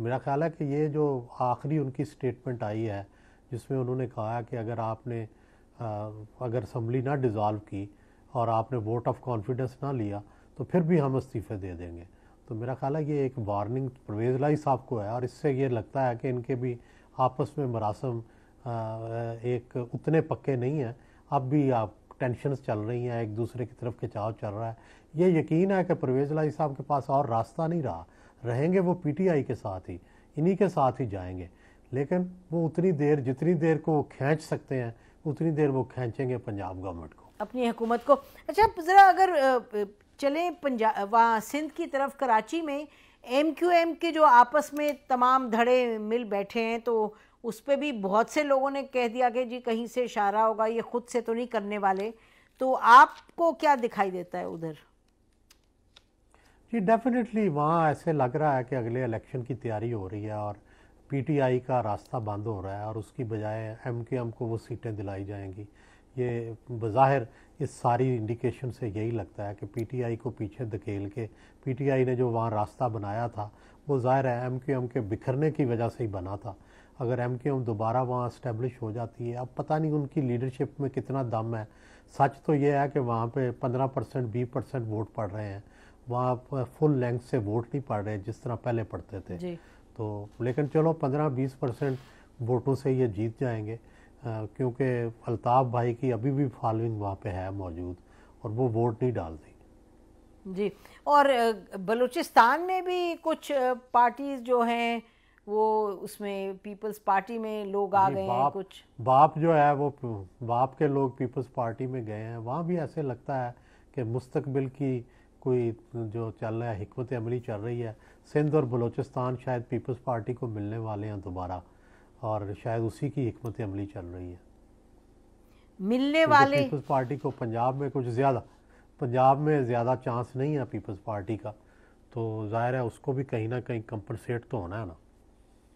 मेरा ख्याल है कि ये जो आखिरी उनकी स्टेटमेंट आई है जिसमें उन्होंने कहा कि अगर आपने अगर असम्बली ना डिज़ोल्व की और आपने वोट ऑफ कॉन्फिडेंस ना लिया तो फिर भी हम इस्तीफ़े दे देंगे तो मेरा ख्याल है ये एक वार्निंग परवेज लाई साहब को है और इससे ये लगता है कि इनके भी आपस में मरासम एक उतने पक्के नहीं हैं अब भी आप टेंशन चल रही हैं एक दूसरे की तरफ खिंचाव चल रहा है ये यकीन है कि परवेज लाई साहब के पास और रास्ता नहीं रहा रहेंगे वो पीटीआई के साथ ही इन्हीं के साथ ही जाएंगे लेकिन वो उतनी देर जितनी देर को खींच सकते हैं उतनी देर वो खींचेंगे पंजाब गवर्नमेंट को अपनी हुकूमत को अच्छा ज़रा अगर चलें पंजाब वहाँ सिंध की तरफ कराची में एम क्यू एम के जो आपस में तमाम धड़े मिल बैठे हैं तो उस पर भी बहुत से लोगों ने कह दिया कि जी कहीं से इशारा होगा ये खुद से तो नहीं करने वाले तो आपको क्या दिखाई देता है उधर जी डेफिनेटली वहाँ ऐसे लग रहा है कि अगले इलेक्शन की तैयारी हो रही है और पीटीआई का रास्ता बंद हो रहा है और उसकी बजाय एम एम को वो सीटें दिलाई जाएंगी ये बज़ाहिर इस सारी इंडिकेशन से यही लगता है कि पीटीआई को पीछे धकेल के पीटीआई ने जो वहाँ रास्ता बनाया था वो ज़ाहिर है एम क्यू एम के बिखरने की वजह से ही बना था अगर एम क्यू एम दोबारा वहाँ इस्टेब्लिश हो जाती है अब पता नहीं उनकी लीडरशिप में कितना दम है सच तो ये है कि वहाँ पे पंद्रह परसेंट बीस परसेंट वोट पड़ रहे हैं वहाँ पर फुल लेंथ से वोट नहीं पड़ रहे जिस तरह पहले पढ़ते थे जी. तो लेकिन चलो पंद्रह बीस परसेंट वोटों से ये जीत जाएंगे क्योंकि अल्ताफ भाई की अभी भी फॉलोइंग वहाँ पे है मौजूद और वो वोट नहीं डाल जी और बलूचिस्तान में भी कुछ पार्टीज जो हैं वो उसमें पीपल्स पार्टी में लोग आ गए हैं कुछ बाप जो है वो बाप के लोग पीपल्स पार्टी में गए हैं वहाँ भी ऐसे लगता है कि मुस्तकबिल की कोई जो चल रहा है हमत अमली चल रही है सिंध और बलोचिस्तान शायद पीपल्स पार्टी को मिलने वाले हैं दोबारा और शायद उसी की हमत अमली चल रही है मिलने वाले पीपल्स पार्टी को पंजाब में कुछ ज़्यादा पंजाब में ज़्यादा चांस नहीं है पीपल्स पार्टी का तो ज़ाहिर है उसको भी कहीं ना कहीं कंपनसेट तो होना है ना